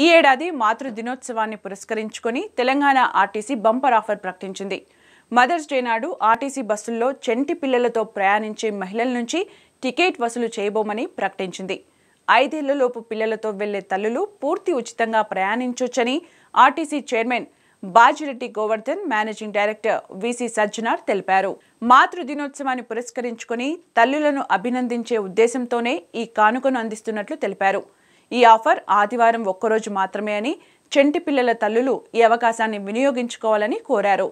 ఈ ఏడాది మాతృ దినోత్సవాన్ని పురస్కరించుకొని తెలంగాణ ఆర్టీసీ బంపర్ ఆఫర్ ప్రకటించింది మదర్స్ డే నాడు ఆర్టీసీ బస్సుల్లో చెంటి పిల్లలతో ప్రయాణించే మహిళల నుంచి టికెట్ వసూలు చేయబోమని ప్రకటించింది ఐదేళ్లలోపు పిల్లలతో వెళ్లే తల్లులు పూర్తి ఉచితంగా ప్రయాణించొచ్చని RTC chairman Bajireddy Govardhan managing director VC Sajjanar తెలిపారు మాతృ దినోత్సవాన్ని పురస్కరించుకుని తల్లులను అభినందించే ఉద్దేశంతోనే ఈ కానుకను అందిస్తున్నట్లు తెలిపారు ఈ ఆఫర్ ఆదివారం ఒక్కరోజు మాత్రమే అని చెంటి పిల్లల తల్లులు ఈ అవకాశాన్ని వినియోగించుకోవాలని కోరారు